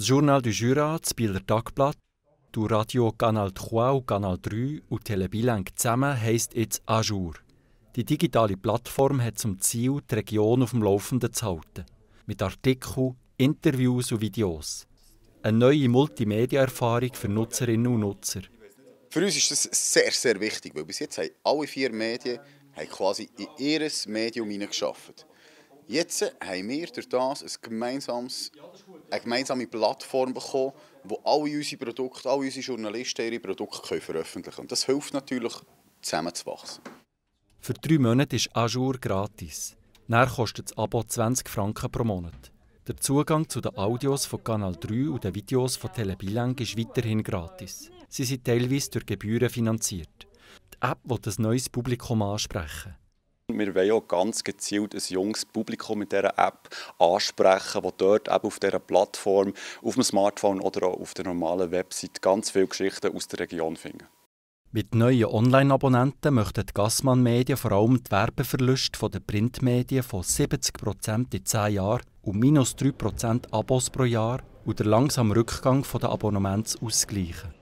Journal du Jura, das Bieler Tagblatt, du Radio Kanal 3 und Kanal 3 und Telebilank zusammen heisst jetzt Ajour. Die digitale Plattform hat zum Ziel, die Region auf dem Laufenden zu halten. Mit Artikeln, Interviews und Videos. Eine neue Multimedia-Erfahrung für Nutzerinnen und Nutzer. Für uns ist das sehr, sehr wichtig, weil bis jetzt haben alle vier Medien quasi in ihr Medium hineingeschafft. Jetzt haben wir durch das ein gemeinsames, eine gemeinsame Plattform bekommen, wo alle unsere Produkte, alle unsere Journalisten ihre Produkte veröffentlichen können. Das hilft natürlich, zusammenzuwachsen. Für drei Monate ist Azure gratis. Dann kostet das Abo 20 Franken pro Monat. Der Zugang zu den Audios von Kanal 3 und den Videos von Telebilang ist weiterhin gratis. Sie sind teilweise durch Gebühren finanziert. Die App wird ein neues Publikum ansprechen. Wir wollen auch ganz gezielt ein junges Publikum mit dieser App ansprechen, das dort eben auf dieser Plattform, auf dem Smartphone oder auch auf der normalen Website ganz viele Geschichten aus der Region finden. Mit neuen Online-Abonnenten möchten die Gassmann Medien vor allem die Werbeverluste der Printmedien von 70% in 10 Jahren und minus 3% Abos pro Jahr und den langsamen Rückgang der Abonnements ausgleichen.